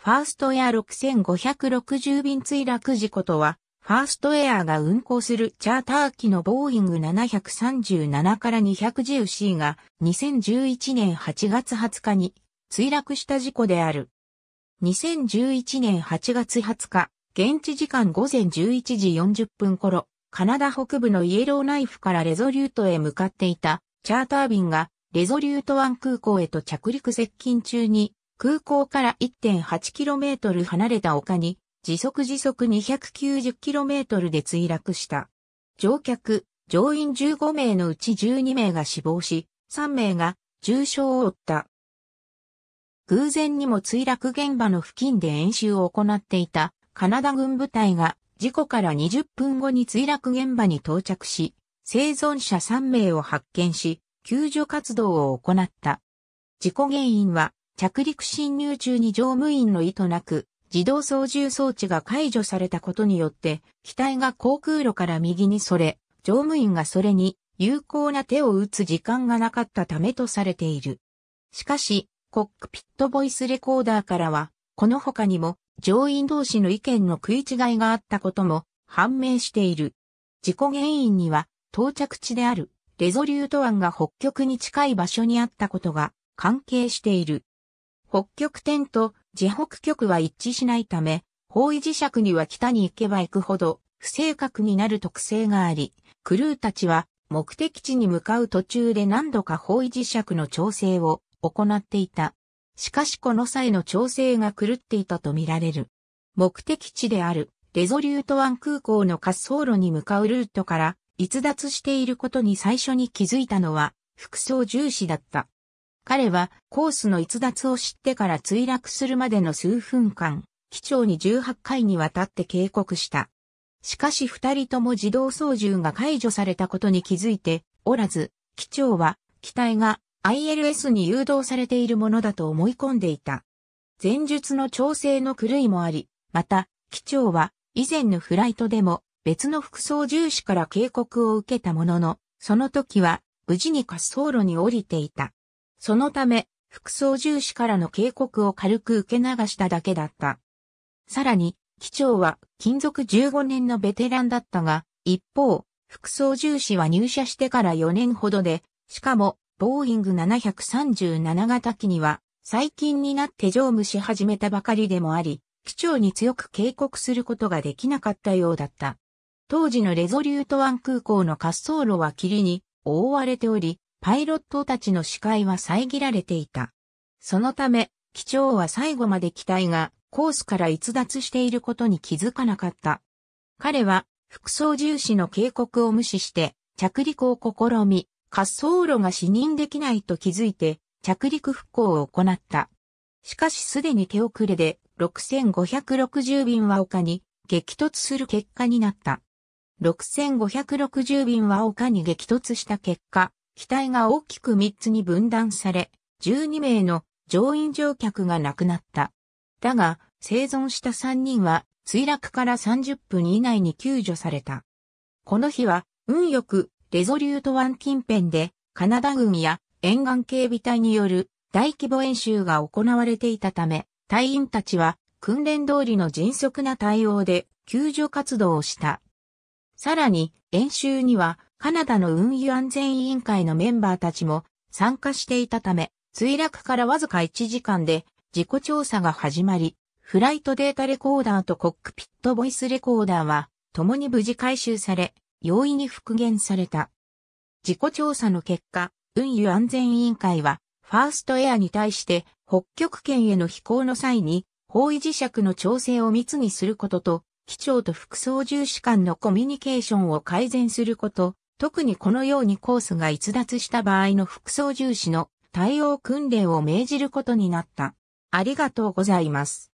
ファーストエア6560便墜落事故とは、ファーストエアが運航するチャーター機のボーイング737から 210C が2011年8月20日に墜落した事故である。2011年8月20日、現地時間午前11時40分頃、カナダ北部のイエローナイフからレゾリュートへ向かっていたチャーター便がレゾリュート湾空港へと着陸接近中に空港から 1.8km 離れた丘に、時速時速 290km で墜落した。乗客、乗員15名のうち12名が死亡し、3名が重傷を負った。偶然にも墜落現場の付近で演習を行っていたカナダ軍部隊が事故から20分後に墜落現場に到着し、生存者3名を発見し、救助活動を行った。事故原因は着陸侵入中に乗務員の意図なく、自動操縦装置が解除されたことによって、機体が航空路から右にそれ、乗務員がそれに有効な手を打つ時間がなかったためとされている。しかし、コックピットボイスレコーダーからは、この他にも乗員同士の意見の食い違いがあったことも判明している。事故原因には到着地であるレゾリュート湾が北極に近い場所にあったことが関係している。北極点と自北極は一致しないため、方位磁石には北に行けば行くほど不正確になる特性があり、クルーたちは目的地に向かう途中で何度か方位磁石の調整を行っていた。しかしこの際の調整が狂っていたとみられる。目的地であるレゾリュート湾空港の滑走路に向かうルートから逸脱していることに最初に気づいたのは服装重視だった。彼はコースの逸脱を知ってから墜落するまでの数分間、機長に18回にわたって警告した。しかし二人とも自動操縦が解除されたことに気づいておらず、機長は機体が ILS に誘導されているものだと思い込んでいた。前述の調整の狂いもあり、また、機長は以前のフライトでも別の副操縦士から警告を受けたものの、その時は無事に滑走路に降りていた。そのため、副操縦士からの警告を軽く受け流しただけだった。さらに、機長は勤続15年のベテランだったが、一方、副操縦士は入社してから4年ほどで、しかも、ボーイング737型機には、最近になって乗務し始めたばかりでもあり、機長に強く警告することができなかったようだった。当時のレゾリュート湾空港の滑走路は霧に覆われており、パイロットたちの視界は遮られていた。そのため、機長は最後まで機体がコースから逸脱していることに気づかなかった。彼は、副操縦士の警告を無視して、着陸を試み、滑走路が視認できないと気づいて、着陸復興を行った。しかしすでに手遅れで、6560便は丘に激突する結果になった。6560便は丘に激突した結果、機体が大きく3つに分断され、12名の乗員乗客が亡くなった。だが、生存した3人は墜落から30分以内に救助された。この日は、運よく、レゾリュート湾近辺で、カナダ軍や沿岸警備隊による大規模演習が行われていたため、隊員たちは訓練通りの迅速な対応で救助活動をした。さらに、演習にはカナダの運輸安全委員会のメンバーたちも参加していたため、墜落からわずか1時間で事故調査が始まり、フライトデータレコーダーとコックピットボイスレコーダーは共に無事回収され、容易に復元された。事故調査の結果、運輸安全委員会は、ファーストエアに対して北極圏への飛行の際に、方位磁石の調整を密にすることと、機長と副操縦士官のコミュニケーションを改善すること、特にこのようにコースが逸脱した場合の副操縦士の対応訓練を命じることになった。ありがとうございます。